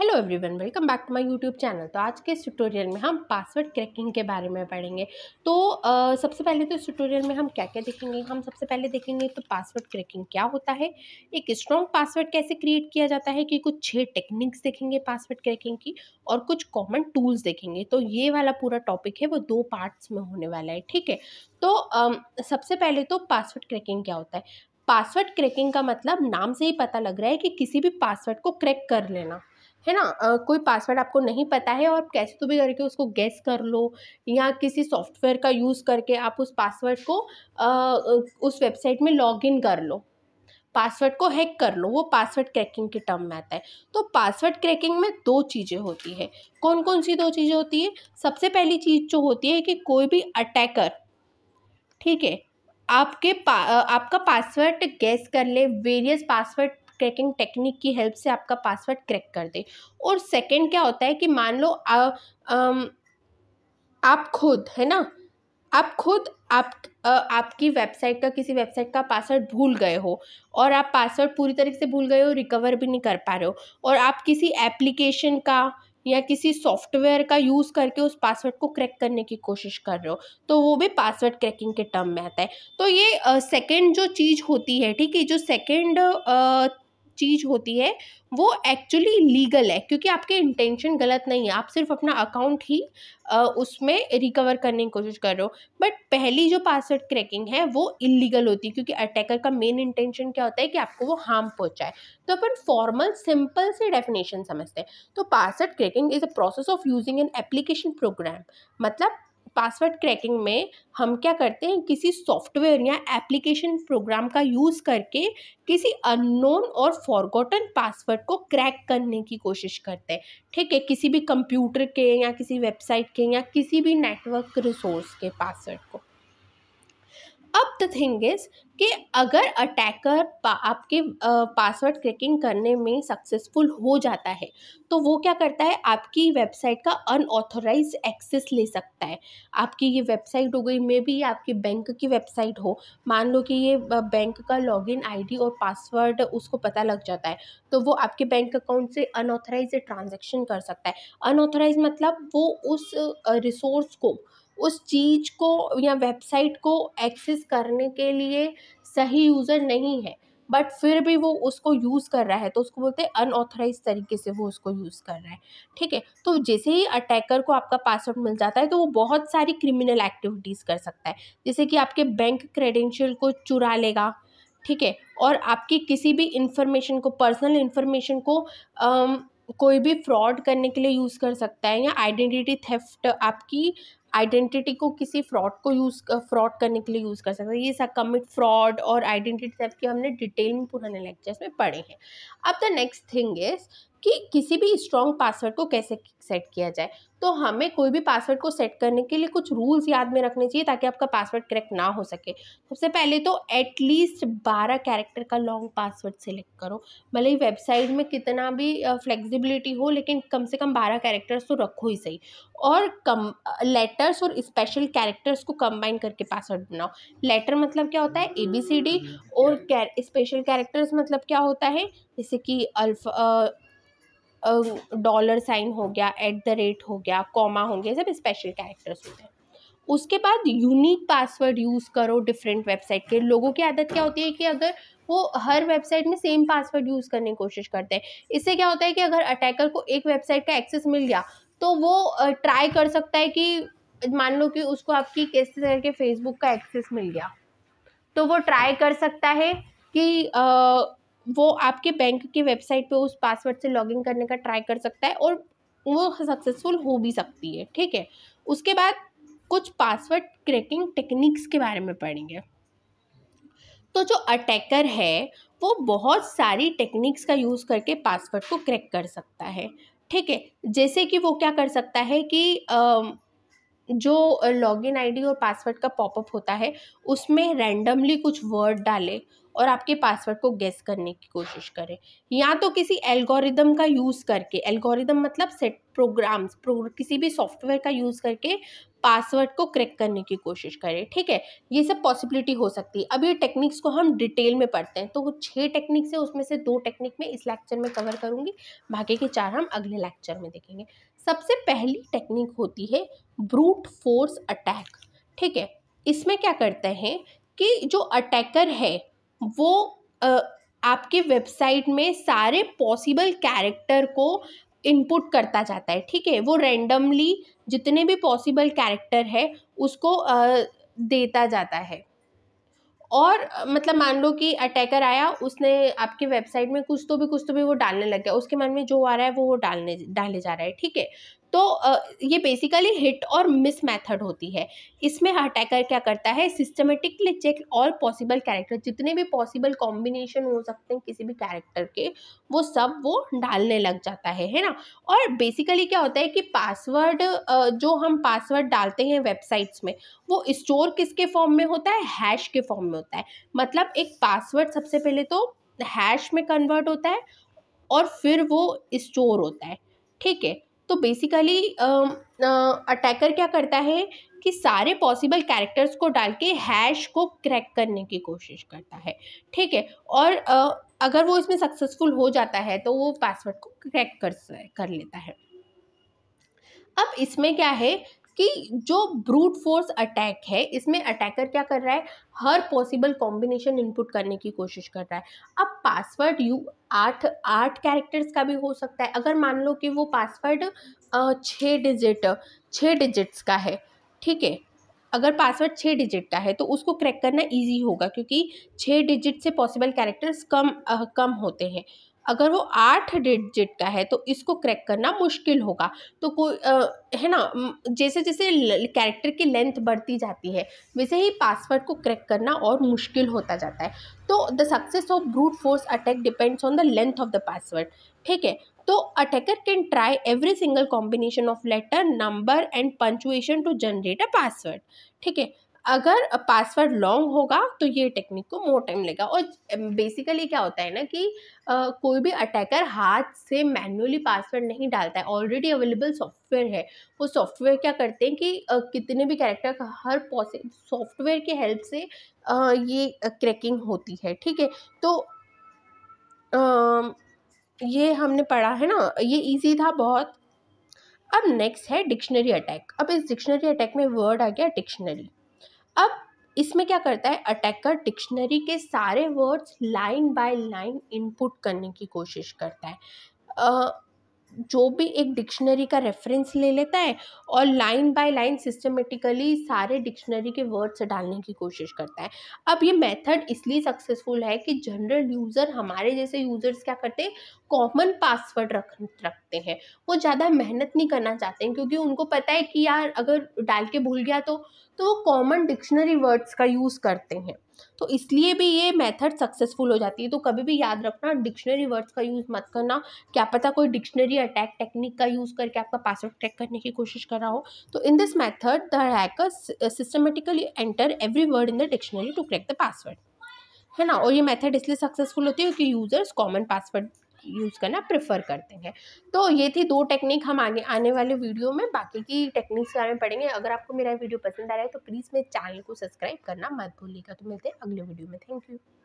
hello everyone welcome back to my YouTube channel तो आज के इस ट्यूटोरियल में हम पासवर्ड क्रैकिंग के बारे में पढ़ेंगे तो आ, सबसे पहले तो इस ट्यूटोरियल में हम क्या क्या देखेंगे हम सबसे पहले देखेंगे तो पासवर्ड क्रैकिंग क्या होता है एक स्ट्रॉन्ग पासवर्ड कैसे क्रिएट किया जाता है कि कुछ छः टेक्निक्स देखेंगे पासवर्ड क्रैकिंग की और कुछ कॉमन टूल्स देखेंगे तो ये वाला पूरा टॉपिक है वो दो पार्ट्स में होने वाला है ठीक है तो आ, सबसे पहले तो पासवर्ड क्रैकिंग क्या होता है पासवर्ड क्रैकिंग का मतलब नाम से ही पता लग रहा है कि किसी भी पासवर्ड को क्रैक कर लेना है ना आ, कोई पासवर्ड आपको नहीं पता है और कैसे तो भी करके उसको गैस कर लो या किसी सॉफ्टवेयर का यूज़ करके आप उस पासवर्ड को आ, उस वेबसाइट में लॉग इन कर लो पासवर्ड को हैक कर लो वो पासवर्ड क्रैकिंग के टर्म में आता है तो पासवर्ड क्रैकिंग में दो चीज़ें होती है कौन कौन सी दो चीज़ें होती है सबसे पहली चीज़ जो होती है कि कोई भी अटैकर ठीक है आपके पा, आपका पासवर्ड गैस कर ले वेरियस पासवर्ड क्रैकिंग टेक्निक की हेल्प से आपका पासवर्ड क्रैक कर दे और सेकेंड क्या होता है कि मान लो आ, आ, आप खुद है ना आप खुद आप आ, आपकी वेबसाइट का किसी वेबसाइट का पासवर्ड भूल गए हो और आप पासवर्ड पूरी तरीके से भूल गए हो रिकवर भी नहीं कर पा रहे हो और आप किसी एप्लीकेशन का या किसी सॉफ्टवेयर का यूज़ करके उस पासवर्ड को क्रैक करने की कोशिश कर रहे हो तो वो भी पासवर्ड क्रैकिंग के टर्म में आता है तो ये सेकेंड uh, जो चीज़ होती है ठीक है जो सेकेंड चीज़ होती है वो एक्चुअली लीगल है क्योंकि आपके इंटेंशन गलत नहीं है आप सिर्फ अपना अकाउंट ही उसमें रिकवर करने की कोशिश कर रहे हो बट पहली जो पासवर्ड क्रैकिंग है वो इलीगल होती है क्योंकि अटैकर का मेन इंटेंशन क्या होता है कि आपको वो हार्म पहुंचाए तो अपन फॉर्मल सिंपल से डेफिनेशन समझते हैं तो password cracking is a process of using an application program मतलब पासवर्ड क्रैकिंग में हम क्या करते हैं किसी सॉफ्टवेयर या एप्लीकेशन प्रोग्राम का यूज़ करके किसी अननोन और फॉरगॉटन पासवर्ड को क्रैक करने की कोशिश करते हैं ठीक है किसी भी कंप्यूटर के या किसी वेबसाइट के या किसी भी नेटवर्क रिसोर्स के पासवर्ड को अब द थिंग इज़ कि अगर अटैकर पा, आपके पासवर्ड क्रैकिंग करने में सक्सेसफुल हो जाता है तो वो क्या करता है आपकी वेबसाइट का अनऑथोराइज एक्सेस ले सकता है आपकी ये वेबसाइट हो गई मे भी आपकी बैंक की वेबसाइट हो मान लो कि ये बैंक का लॉगिन आईडी और पासवर्ड उसको पता लग जाता है तो वो आपके बैंक अकाउंट से अनऑथोराइज ट्रांजेक्शन कर सकता है अनऑथोराइज मतलब वो उस रिसोर्स को उस चीज़ को या वेबसाइट को एक्सेस करने के लिए सही यूज़र नहीं है बट फिर भी वो उसको यूज़ कर रहा है तो उसको बोलते हैं अनऑथराइज तरीके से वो उसको यूज़ कर रहा है ठीक है तो जैसे ही अटैकर को आपका पासवर्ड मिल जाता है तो वो बहुत सारी क्रिमिनल एक्टिविटीज़ कर सकता है जैसे कि आपके बैंक क्रेडेंशियल को चुरा लेगा ठीक है और आपकी किसी भी इंफॉर्मेशन को पर्सनल इन्फॉर्मेशन को आम, कोई भी फ्रॉड करने के लिए यूज़ कर सकता है या आइडेंटिटी थेफ्ट आपकी आइडेंटिटी को किसी फ्रॉड को यूज़ फ्रॉड करने के लिए यूज़ कर सकते हैं ये सब कमिट फ्रॉड और आइडेंटिटी सब की हमने डिटेल में पुराने लेक्चर्स में पढ़े हैं अब द नेक्स्ट थिंग इज़ कि किसी भी स्ट्रॉन्ग पासवर्ड को कैसे सेट किया जाए तो हमें कोई भी पासवर्ड को सेट करने के लिए कुछ रूल्स याद में रखने चाहिए ताकि आपका पासवर्ड करेक्ट ना हो सके सबसे पहले तो एटलीस्ट बारह कैरेक्टर का लॉन्ग पासवर्ड सेलेक्ट करो भले ही वेबसाइट में कितना भी फ्लेक्सिबिलिटी हो लेकिन कम से कम बारह कैरेक्टर्स तो रखो ही सही और कम लेटर्स और स्पेशल कैरेक्टर्स को कंबाइन करके पासवर्ड बनाओ लेटर मतलब क्या होता है ए बी सी डी और स्पेशल कैरेक्टर्स मतलब क्या होता है जैसे कि अल्फ डॉलर साइन हो गया एट द रेट हो गया कॉमा हो गया सब स्पेशल कैरेक्टर्स होते हैं उसके बाद यूनिक पासवर्ड यूज़ करो डिफरेंट वेबसाइट के लोगों की आदत क्या होती है कि अगर वो हर वेबसाइट में सेम पासवर्ड यूज़ करने की कोशिश करते हैं इससे क्या होता है कि अगर अटैकर को एक वेबसाइट का एक्सेस मिल गया तो वो ट्राई कर सकता है कि मान लो कि उसको आपकी किस तरह के फेसबुक का एक्सेस मिल गया तो वो ट्राई कर सकता है कि वो आपके बैंक की वेबसाइट पे उस पासवर्ड से लॉगिन करने का ट्राई कर सकता है और वो सक्सेसफुल हो भी सकती है ठीक है उसके बाद कुछ पासवर्ड क्रैकिंग टेक्निक्स के बारे में पढ़ेंगे तो जो अटैकर है वो बहुत सारी टेक्निक्स का यूज़ करके पासवर्ड को क्रैक कर सकता है ठीक है जैसे कि वो क्या कर सकता है कि आ, जो लॉगिन आईडी और पासवर्ड का पॉपअप होता है उसमें रैंडमली कुछ वर्ड डालें और आपके पासवर्ड को गेस करने की कोशिश करें या तो किसी एल्गोरिदम का यूज़ करके एल्गोरिदम मतलब सेट प्रोग्राम्स प्रो, किसी भी सॉफ्टवेयर का यूज़ करके पासवर्ड को क्रैक करने की कोशिश करें ठीक है ये सब पॉसिबिलिटी हो सकती है अब ये टेक्निक्स को हम डिटेल में पढ़ते हैं तो वो छः टेक्निक्स है उसमें से दो टेक्निक में इस लेक्चर में कवर करूँगी बाकी के चार हम अगले लेक्चर में देखेंगे सबसे पहली टेक्निक होती है ब्रूट फोर्स अटैक ठीक है इसमें क्या करते हैं कि जो अटैकर है वो आपके वेबसाइट में सारे पॉसिबल कैरेक्टर को इनपुट करता जाता है ठीक है वो रैंडमली जितने भी पॉसिबल कैरेक्टर है उसको आ, देता जाता है और मतलब मान लो कि अटैकर आया उसने आपकी वेबसाइट में कुछ तो भी कुछ तो भी वो डालने लग गया उसके मन में जो आ रहा है वो वो डालने डाले जा रहा है ठीक है तो ये बेसिकली हिट और मिस मेथड होती है इसमें अटैकर क्या करता है systematically check all possible character जितने भी पॉसिबल कॉम्बिनेशन हो सकते हैं किसी भी कैरेक्टर के वो सब वो डालने लग जाता है है ना और बेसिकली क्या होता है कि पासवर्ड जो हम पासवर्ड डालते हैं वेबसाइट्स में वो स्टोर किसके फॉर्म में होता है हैश के फॉर्म में होता है मतलब एक पासवर्ड सबसे पहले तो हैश में कन्वर्ट होता है और फिर वो स्टोर होता है ठीक है तो बेसिकली अटैकर क्या करता है कि सारे पॉसिबल कैरेक्टर्स को डाल के हैश को क्रैक करने की कोशिश करता है ठीक है और अगर वो इसमें सक्सेसफुल हो जाता है तो वो पासवर्ड को क्रैक कर कर लेता है अब इसमें क्या है कि जो ब्रूट फोर्स अटैक है इसमें अटैकर क्या कर रहा है हर पॉसिबल कॉम्बिनेशन इनपुट करने की कोशिश कर रहा है अब पासवर्ड यू आठ आठ कैरेक्टर्स का भी हो सकता है अगर मान लो कि वो पासवर्ड छः डिजिट छः डिजिट्स का है ठीक है अगर पासवर्ड छः डिजिट का है तो उसको क्रैक करना इजी होगा क्योंकि छः डिजिट से पॉसिबल कैरेक्टर्स कम आ, कम होते हैं अगर वो आठ डिजिट का है तो इसको क्रैक करना मुश्किल होगा तो कोई है ना जैसे जैसे कैरेक्टर की लेंथ बढ़ती जाती है वैसे ही पासवर्ड को क्रैक करना और मुश्किल होता जाता है तो the success of brute force attack depends on the length of the password ठीक है तो attacker can try every single combination of letter number and punctuation to generate a password ठीक है अगर पासवर्ड लॉन्ग होगा तो ये टेक्निक को मोर टाइम लेगा और बेसिकली क्या होता है ना कि आ, कोई भी अटैकर हाथ से मैन्युअली पासवर्ड नहीं डालता है ऑलरेडी अवेलेबल सॉफ्टवेयर है वो सॉफ्टवेयर क्या करते हैं कि आ, कितने भी कैरेक्टर का हर पॉसिबल सॉफ्टवेयर के हेल्प से आ, ये क्रैकिंग होती है ठीक है तो आ, ये हमने पढ़ा है ना ये ईजी था बहुत अब नेक्स्ट है डिक्शनरी अटैक अब इस डिक्शनरी अटैक में वर्ड आ गया डिक्शनरी अब इसमें क्या करता है अटैकर डिक्शनरी के सारे words line by line input करने की कोशिश करता है जो भी एक डिक्शनरी का रेफरेंस ले लेता है और लाइन बाय लाइन सिस्टमेटिकली सारे डिक्शनरी के वर्ड्स डालने की कोशिश करता है अब ये मेथड इसलिए सक्सेसफुल है कि जनरल यूज़र हमारे जैसे यूज़र्स क्या करते हैं कॉमन पासवर्ड रख रखते हैं वो ज़्यादा मेहनत नहीं करना चाहते हैं क्योंकि उनको पता है कि यार अगर डाल के भूल गया तो तो वो कॉमन डिक्शनरी वर्ड्स का यूज़ करते हैं तो इसलिए भी ये मेथड सक्सेसफुल हो जाती है तो कभी भी याद रखना डिक्शनरी वर्ड्स का यूज़ मत करना क्या पता कोई डिक्शनरी अटैक टेक्निक का यूज़ करके आपका पासवर्ड ट्रैक करने की कोशिश कर रहा हो तो in this method the hacker systematically enter every word in the dictionary to crack the password है ना और ये मेथड इसलिए सक्सेसफुल होती है क्योंकि यूज़र्स कॉमन पासवर्ड यूज़ करना प्रेफर करते हैं तो ये थी दो टेक्निक हम आगे आने वाले वीडियो में बाकी की टेक्निक्स के बारे में पढ़ेंगे अगर आपको मेरा वीडियो पसंद आ रहा है तो प्लीज़ मेरे चैनल को सब्सक्राइब करना मत भूलिएगा तो मिलते हैं अगले वीडियो में थैंक यू